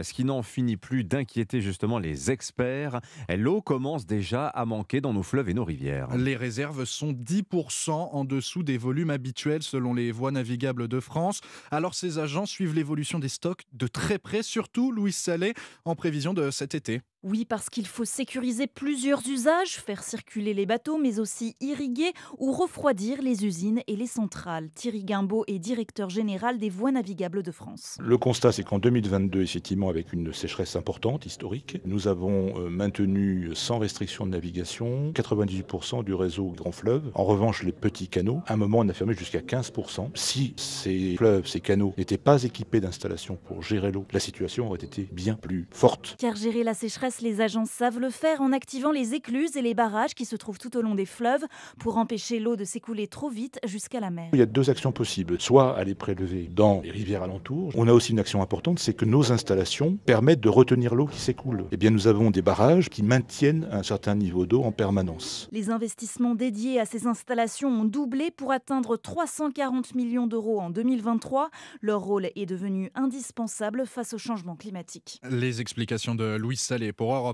ce qui n'en finit plus d'inquiéter justement les experts. L'eau commence déjà à manquer dans nos fleuves et nos rivières. Les réserves sont 10% en dessous des volumes habituels selon les voies navigables de France. Alors ces agents suivent l'évolution des stocks de très près, surtout Louis Salé, en prévision de cet été. Oui, parce qu'il faut sécuriser plusieurs usages, faire circuler les bateaux, mais aussi irriguer ou refroidir les usines et les centrales. Thierry Guimbaud est directeur général des Voies navigables de France. Le constat, c'est qu'en 2022, effectivement, avec une sécheresse importante, historique, nous avons euh, maintenu sans restriction de navigation 98% du réseau Grand Fleuve. En revanche, les petits canaux, à un moment, on a fermé jusqu'à 15%. Si ces fleuves, ces canaux n'étaient pas équipés d'installations pour gérer l'eau, la situation aurait été bien plus forte. Car gérer la sécheresse les agences savent le faire en activant les écluses et les barrages qui se trouvent tout au long des fleuves pour empêcher l'eau de s'écouler trop vite jusqu'à la mer. Il y a deux actions possibles, soit aller prélever dans les rivières alentours. On a aussi une action importante, c'est que nos installations permettent de retenir l'eau qui s'écoule. Eh bien, nous avons des barrages qui maintiennent un certain niveau d'eau en permanence. Les investissements dédiés à ces installations ont doublé pour atteindre 340 millions d'euros en 2023. Leur rôle est devenu indispensable face au changement climatique. Les explications de Louis Salé pour pour Europe